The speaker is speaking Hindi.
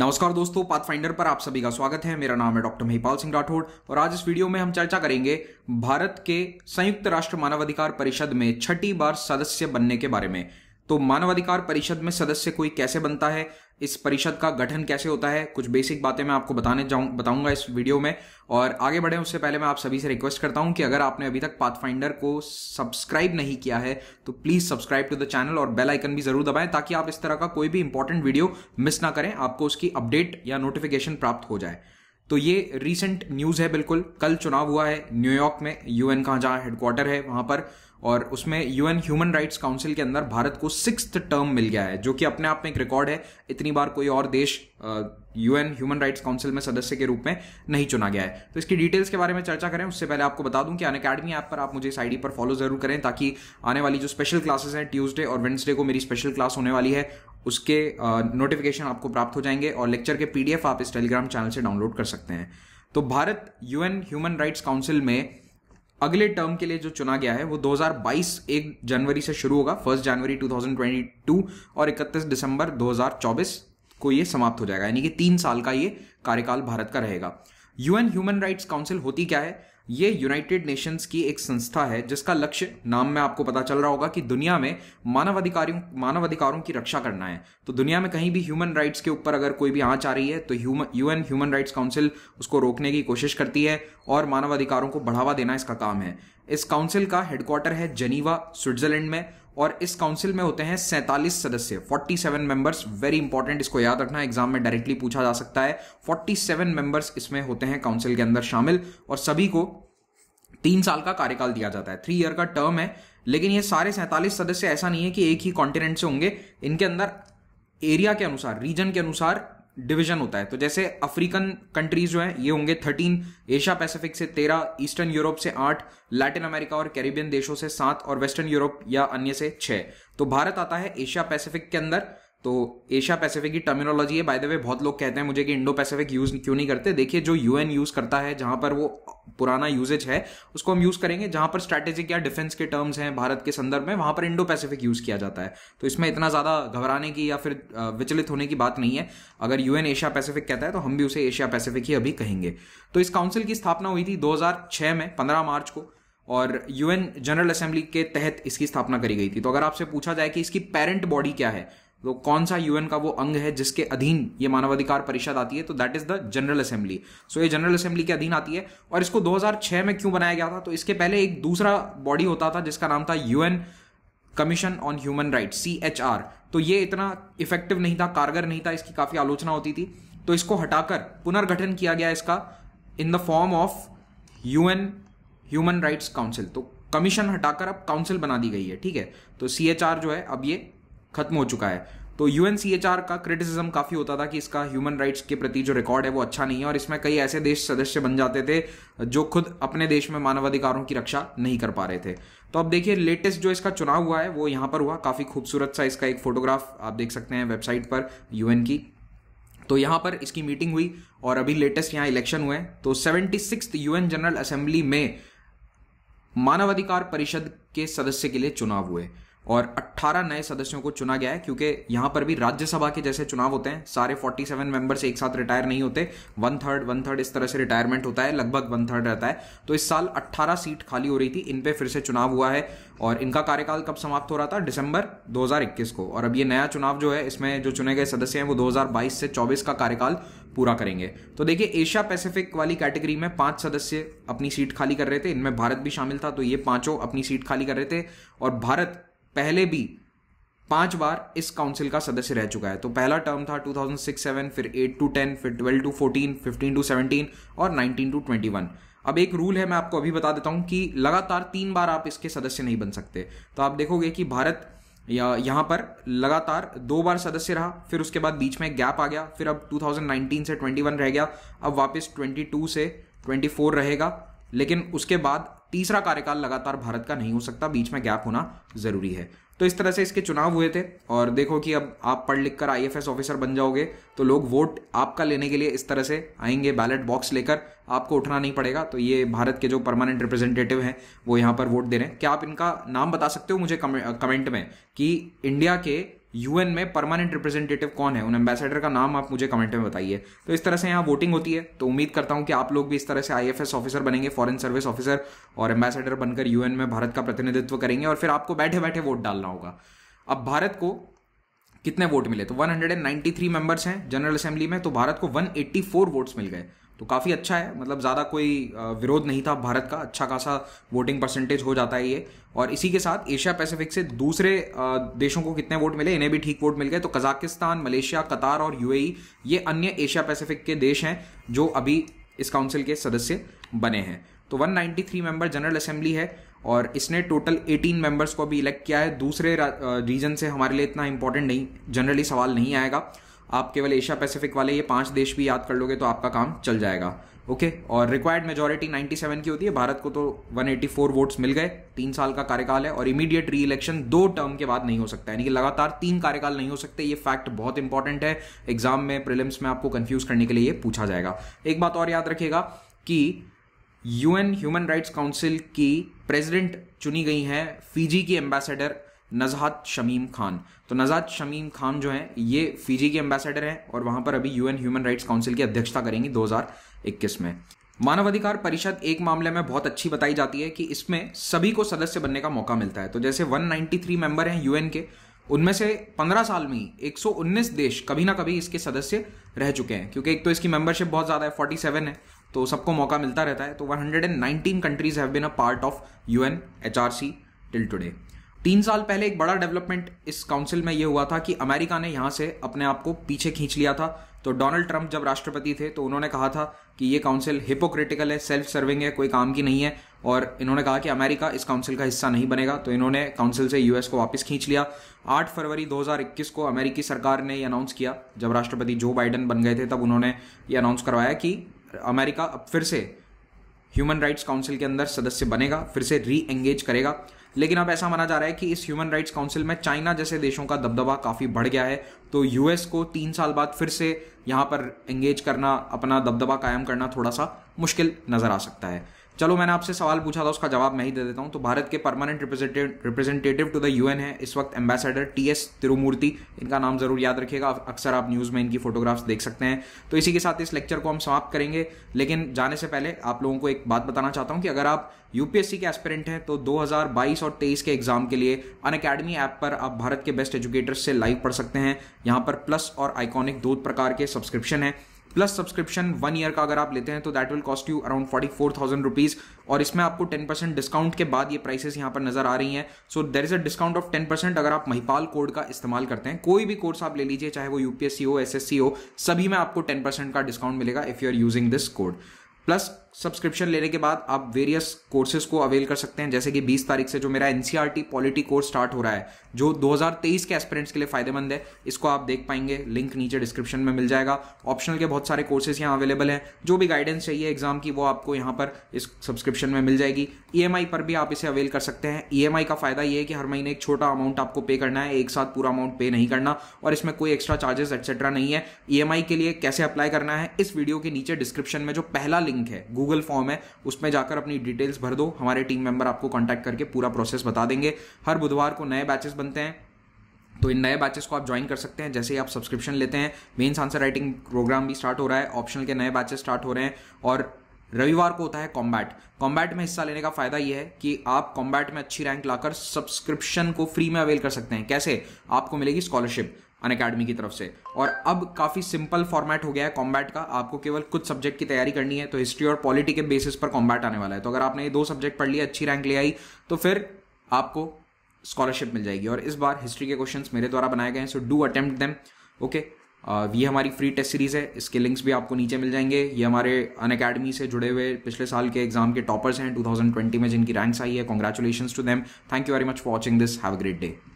नमस्कार दोस्तों पाथफाइंडर पर आप सभी का स्वागत है मेरा नाम है डॉक्टर महिपाल सिंह राठौड़ और आज इस वीडियो में हम चर्चा करेंगे भारत के संयुक्त राष्ट्र मानवाधिकार परिषद में छठी बार सदस्य बनने के बारे में तो मानवाधिकार परिषद में सदस्य कोई कैसे बनता है इस परिषद का गठन कैसे होता है कुछ बेसिक बातें मैं आपको बताने जाऊँ बताऊंगा इस वीडियो में और आगे बढ़ें उससे पहले मैं आप सभी से रिक्वेस्ट करता हूं कि अगर आपने अभी तक पाथफाइंडर को सब्सक्राइब नहीं किया है तो please subscribe to the channel और बेल आइकन भी जरूर दबाएं ताकि आप इस तरह का कोई भी इंपॉर्टेंट वीडियो मिस ना करें आपको उसकी अपडेट या नोटिफिकेशन प्राप्त हो जाए तो ये रिसेंट न्यूज़ है बिल्कुल कल चुनाव हुआ है न्यूयॉर्क में यूएन का जहाँ हेडक्वार्टर है वहाँ पर और उसमें यूएन ह्यूमन राइट्स काउंसिल के अंदर भारत को सिक्स टर्म मिल गया है जो कि अपने आप में एक रिकॉर्ड है इतनी बार कोई और देश यूएन ह्यूमन राइट्स काउंसिल में सदस्य के रूप में नहीं चुना गया है तो इसकी डिटेल्स के बारे में चर्चा करें उससे पहले आपको बता दूं कि अन अकेडमी ऐप पर आप मुझे इस आईडी पर फॉलो जरूर करें ताकि आने वाली जो स्पेशल क्लासेस हैं ट्यूजडे और वेंसडे को मेरी स्पेशल क्लास होने वाली है उसके नोटिफिकेशन आपको प्राप्त हो जाएंगे और लेक्चर के पीडीएफ आप इस टेलीग्राम चैनल से डाउनलोड कर सकते हैं तो Bharat UN human rights council में अगले टर्म के लिए जो चुना गया है वो 2022 एक जनवरी से शुरू होगा फर्स्ट जनवरी 2022 और 31 दिसंबर 2024 को ये समाप्त हो जाएगा यानी कि तीन साल का ये कार्यकाल भारत का रहेगा यूएन ह्यूमन राइट्स काउंसिल होती क्या है ये यूनाइटेड नेशंस की एक संस्था है जिसका लक्ष्य नाम में आपको पता चल रहा होगा कि दुनिया में मानवाधिकारियों मानवाधिकारों की रक्षा करना है तो दुनिया में कहीं भी ह्यूमन राइट्स के ऊपर अगर कोई भी आँच आ रही है तो यूएन ह्यूमन राइट्स काउंसिल उसको रोकने की कोशिश करती है और मानवाधिकारों को बढ़ावा देना इसका काम है इस काउंसिल का हेडक्वार्टर है जेनीवा स्विट्जरलैंड में और इस काउंसिल में होते हैं सैंतालीस सदस्य 47 मेंबर्स वेरी इंपॉर्टेंट इसको याद रखना एग्जाम में डायरेक्टली पूछा जा सकता है 47 मेंबर्स इसमें होते हैं काउंसिल के अंदर शामिल और सभी को तीन साल का कार्यकाल दिया जाता है थ्री ईयर का टर्म है लेकिन ये सारे सैंतालीस सदस्य ऐसा नहीं है कि एक ही कॉन्टिनेंट से होंगे इनके अंदर एरिया के अनुसार रीजन के अनुसार डिवीजन होता है तो जैसे अफ्रीकन कंट्रीज जो है ये होंगे थर्टीन एशिया पैसिफिक से तेरह ईस्टर्न यूरोप से आठ लैटिन अमेरिका और कैरिबियन देशों से सात और वेस्टर्न यूरोप या अन्य से छह तो भारत आता है एशिया पैसिफिक के अंदर तो एशिया पैसिफिक की टर्मिनोलॉजी है बाय द वे बहुत लोग कहते हैं मुझे कि इंडो पैसिफिक यूज़ क्यों नहीं करते देखिए जो यूएन यूज़ करता है जहाँ पर वो पुराना यूजेज है उसको हम यूज़ करेंगे जहां पर स्ट्रैटेजिक या डिफेंस के टर्म्स हैं भारत के संदर्भ में वहाँ पर इंडो पैसिफिक यूज़ किया जाता है तो इसमें इतना ज़्यादा घबराने की या फिर विचलित होने की बात नहीं है अगर यूएन एशिया पैसिफिक कहता है तो हम भी उसे एशिया पैसिफिक ही अभी कहेंगे तो इस काउंसिल की स्थापना हुई थी दो में पंद्रह मार्च को और यूएन जनरल असेंबली के तहत इसकी स्थापना करी गई थी तो अगर आपसे पूछा जाए कि इसकी पेरेंट बॉडी क्या है वो कौन सा यूएन का वो अंग है जिसके अधीन ये मानवाधिकार परिषद आती है तो that is the general assembly so ये जनरल असेंबली के अधीन आती है और इसको 2006 में क्यों बनाया गया था तो इसके पहले एक दूसरा बॉडी होता था जिसका नाम था UN commission on human right C H R तो ये इतना इफेक्टिव नहीं था कारगर नहीं था इसकी काफ़ी आलोचना होती थी तो इसको हटाकर पुनर्गठन किया गया इसका in the form of UN human rights council तो कमीशन हटाकर अब काउंसिल बना दी गई है ठीक है तो सी एच आर जो है अब ये खत्म हो चुका है तो यू का क्रिटिसिज्म काफ़ी होता था कि इसका ह्यूमन राइट्स के प्रति जो रिकॉर्ड है वो अच्छा नहीं है और इसमें कई ऐसे देश सदस्य बन जाते थे जो खुद अपने देश में मानवाधिकारों की रक्षा नहीं कर पा रहे थे तो अब देखिए लेटेस्ट जो इसका चुनाव हुआ है वो यहां पर हुआ काफ़ी खूबसूरत सा इसका एक फोटोग्राफ आप देख सकते हैं वेबसाइट पर यू की तो यहां पर इसकी मीटिंग हुई और अभी लेटेस्ट यहाँ इलेक्शन हुए तो seventy six UN general assembly में मानवाधिकार परिषद के सदस्य के लिए चुनाव हुए और 18 नए सदस्यों को चुना गया है क्योंकि यहाँ पर भी राज्यसभा के जैसे चुनाव होते हैं सारे 47 मेंबर्स एक साथ रिटायर नहीं होते वन थर्ड वन थर्ड इस तरह से रिटायरमेंट होता है लगभग वन थर्ड रहता है तो इस साल 18 सीट खाली हो रही थी इन पे फिर से चुनाव हुआ है और इनका कार्यकाल कब समाप्त हो रहा था दिसंबर दो को और अब ये नया चुनाव जो है इसमें जो चुने गए सदस्य हैं वो दो से चौबीस का कार्यकाल पूरा करेंगे तो देखिए एशिया पैसिफिक वाली कैटेगरी में पांच सदस्य अपनी सीट खाली कर रहे थे इनमें भारत भी शामिल था तो ये पांचों अपनी सीट खाली कर रहे थे और भारत पहले भी पांच बार इस काउंसिल का सदस्य रह चुका है तो पहला टर्म था 2006-7 फिर 8 टू 10 फिर 12 टू 14 15 टू 17 और 19 टू 21 अब एक रूल है मैं आपको अभी बता देता हूं कि लगातार तीन बार आप इसके सदस्य नहीं बन सकते तो आप देखोगे कि भारत या यहाँ पर लगातार दो बार सदस्य रहा फिर उसके बाद बीच में गैप आ गया फिर अब 2019 से 21 रह गया अब वापस 22 से 24 रहेगा लेकिन उसके बाद तीसरा कार्यकाल लगातार भारत का नहीं हो सकता बीच में गैप होना जरूरी है तो इस तरह से इसके चुनाव हुए थे और देखो कि अब आप पढ़ लिख कर आई ऑफिसर बन जाओगे तो लोग वोट आपका लेने के लिए इस तरह से आएंगे बैलेट बॉक्स लेकर आपको उठना नहीं पड़ेगा तो ये भारत के जो परमानेंट रिप्रेजेंटेटिव हैं वो यहाँ पर वोट दे रहे हैं क्या आप इनका नाम बता सकते हो मुझे कमेंट में कि इंडिया के यूएन में परमानेंट रिप्रेजेंटेटिव कौन है उन एम्बेसडर का नाम आप मुझे कमेंट में बताइए तो इस तरह से यहाँ वोटिंग होती है तो उम्मीद करता हूँ कि आप लोग भी इस तरह से आईएफएस ऑफिसर बनेंगे फॉरेन सर्विस ऑफिसर और एम्बेसडर बनकर यूएन में भारत का प्रतिनिधित्व करेंगे और फिर आपको बैठे बैठे वोट डालना होगा अब भारत को कितने वोट मिले तो 193 मेंबर्स हैं जनरल असेंबली में तो भारत को 184 वोट्स मिल गए तो काफ़ी अच्छा है मतलब ज़्यादा कोई विरोध नहीं था भारत का अच्छा खासा वोटिंग परसेंटेज हो जाता है ये और इसी के साथ एशिया पैसिफिक से दूसरे देशों को कितने वोट मिले इन्हें भी ठीक वोट मिल गए तो कजाकिस्तान मलेशिया कतार और यूएई e, ये अन्य एशिया पैसिफिक के देश हैं जो अभी इस काउंसिल के सदस्य बने हैं तो 193 मेंबर जनरल असेंबली है और इसने टोटल 18 मेंबर्स को भी इलेक्ट किया है दूसरे रीजन से हमारे लिए इतना इंपॉर्टेंट नहीं जनरली सवाल नहीं आएगा आप केवल एशिया पैसिफिक वाले ये पांच देश भी याद कर लोगे तो आपका काम चल जाएगा ओके और रिक्वायर्ड मेजोरिटी 97 की होती है भारत को तो 184 वोट्स मिल गए तीन साल का कार्यकाल है और इमीडिएट री इलेक्शन दो टर्म के बाद नहीं हो सकता यानी कि लगातार तीन कार्यकाल नहीं हो सकते ये फैक्ट बहुत इंपॉर्टेंट है एग्जाम में प्रिलिम्स में आपको कंफ्यूज करने के लिए ये पूछा जाएगा एक बात और याद रखिएगा कि यूएन ह्यूमन राइट्स काउंसिल की प्रेसिडेंट चुनी गई हैं फीजी की एम्बेसडर नजहात शमीम खान तो नजात शमीम खान जो हैं ये फिजी के एम्बेसडर हैं और वहां पर अभी यूएन ह्यूमन राइट्स काउंसिल की अध्यक्षता करेंगी 2021 में मानवाधिकार परिषद एक मामले में बहुत अच्छी बताई जाती है कि इसमें सभी को सदस्य बनने का मौका मिलता है तो जैसे 193 मेंबर हैं यूएन के उनमें से 15 साल में ही 119 देश कभी ना कभी इसके सदस्य रह चुके हैं क्योंकि एक तो इसकी मेंबरशिप बहुत ज़्यादा है 47 है तो सबको मौका मिलता रहता है तो 119 countries have been a part of UN HRC till today तीन साल पहले एक बड़ा डेवलपमेंट इस काउंसिल में यह हुआ था कि अमेरिका ने यहाँ से अपने आप को पीछे खींच लिया था तो डोनाल्ड ट्रंप जब राष्ट्रपति थे तो उन्होंने कहा था कि ये काउंसिल हिपोक्रिटिकल है सेल्फ सर्विंग है कोई काम की नहीं है और इन्होंने कहा कि अमेरिका इस काउंसिल का हिस्सा नहीं बनेगा तो इन्होंने काउंसिल से यूएस को वापस खींच लिया 8 फरवरी 2021 को अमेरिकी सरकार ने यह अनाउंस किया जब राष्ट्रपति जो बाइडन बन गए थे तब उन्होंने ये अनाउंस करवाया कि अमेरिका अब फिर से ह्यूमन राइट्स काउंसिल के अंदर सदस्य बनेगा फिर से री एंगेज करेगा लेकिन अब ऐसा माना जा रहा है कि इस ह्यूमन राइट्स काउंसिल में चाइना जैसे देशों का दबदबा काफ़ी बढ़ गया है तो यूएस को तीन साल बाद फिर से यहाँ पर एंगेज करना अपना दबदबा कायम करना थोड़ा सा मुश्किल नज़र आ सकता है चलो मैंने आपसे सवाल पूछा था उसका जवाब मैं ही दे देता हूँ तो भारत के permanent representative to the UN है इस वक्त एम्बेसडर टी एस तिरुमूर्ति इनका नाम जरूर याद रखिएगा अक्सर आप न्यूज़ में इनकी फोटोग्राफ्स देख सकते हैं तो इसी के साथ इस लेक्चर को हम समाप्त करेंगे लेकिन जाने से पहले आप लोगों को एक बात बताना चाहता हूँ कि अगर आप यूपीएससी के एस्पिरेंट हैं तो 2022 और 23 के एग्जाम के लिए अन अकेडमी ऐप पर आप भारत के बेस्ट एजुकेटर्स से लाइव पढ़ सकते हैं यहाँ पर प्लस और आइकॉनिक दो प्रकार के सब्सक्रिप्शन है प्लस सब्सक्रिप्शन वन ईयर का अगर आप लेते हैं तो that will cost you around forty four thousand rupees और इसमें आपको टेन परसेंट डिस्काउंट के बाद ये प्राइसेस यहाँ पर नजर आ रही हैं so there is a discount of ten percent अगर आप महिपाल कोड का इस्तेमाल करते हैं कोई भी कोर्स आप ले लीजिए चाहे वो यूपीएससी हो एस हो सभी में आपको टेन परसेंट का डिस्काउंट मिलेगा if you are using this code plus subscription लेने के बाद आप वेरियस कोर्सेज को अवेल कर सकते हैं जैसे कि 20 तारीख से जो मेरा एनसीआरटी पॉलिटी कोर्स स्टार्ट हो रहा है जो 2023 के एस्पिरेंट्स के लिए फायदेमंद है इसको आप देख पाएंगे लिंक नीचे डिस्क्रिप्शन में मिल जाएगा ऑप्शनल के बहुत सारे कोर्सेज यहाँ अवेलेबल हैं जो भी गाइडेंस चाहिए एग्जाम की वो आपको यहाँ पर इस सब्सक्रिप्शन में मिल जाएगी ई e पर भी आप इसे अवेल कर सकते हैं ई e का फायदा ये है कि हर महीने एक छोटा अमाउंट आपको पे करना है एक साथ पूरा अमाउंट पे नहीं करना और इसमें कोई एक्स्ट्रा चार्जेस एक्सेट्रा नहीं है ई e के लिए कैसे अप्लाई करना है इस वीडियो के नीचे डिस्क्रिप्शन में जो पहला लिंक है गूगल फॉर्म है उसमें जाकर अपनी डिटेल्स भर दो हमारे टीम मेंबर आपको कॉन्टैक्ट करके पूरा प्रोसेस बता देंगे हर बुधवार को नए बैचेस बनते हैं तो इन नए बैचेस को आप ज्वाइन कर सकते हैं जैसे ही आप सब्सक्रिप्शन लेते हैं मेन्स आंसर राइटिंग प्रोग्राम भी स्टार्ट हो रहा है ऑप्शनल के नए बैचेस स्टार्ट हो रहे हैं और रविवार को होता है कॉम्बैट कॉम्बैट में हिस्सा लेने का फायदा यह है कि आप कॉम्बैट में अच्छी रैंक लाकर सब्सक्रिप्शन को फ्री में अवेल कर सकते हैं कैसे आपको मिलेगी स्कॉलरशिप अन अकेडमी की तरफ से और अब काफ़ी सिंपल फॉर्मेट हो गया है कॉम्बैट का आपको केवल कुछ सब्जेक्ट की तैयारी करनी है तो हिस्ट्री और पॉलिटी के बेसिस पर कॉम्बैट आने वाला है तो अगर आपने ये दो सब्जेक्ट पढ़ लिया अच्छी रैंक ले आई तो फिर आपको स्कॉलरशिप मिल जाएगी और इस बार हिस्ट्री के क्वेश्चन मेरे द्वारा बनाए गए हैं so do attempt them okay ये हमारी फ्री टेस्ट सीरीज़ है इसके लिंक्स भी आपको नीचे मिल जाएंगे ये हमारे अन से जुड़े हुए पिछले साल के एग्जाम के टॉपर्स हैं 2020 में जिनकी रैंक्स आई है congratulation to them thank you very much for watching this have a great day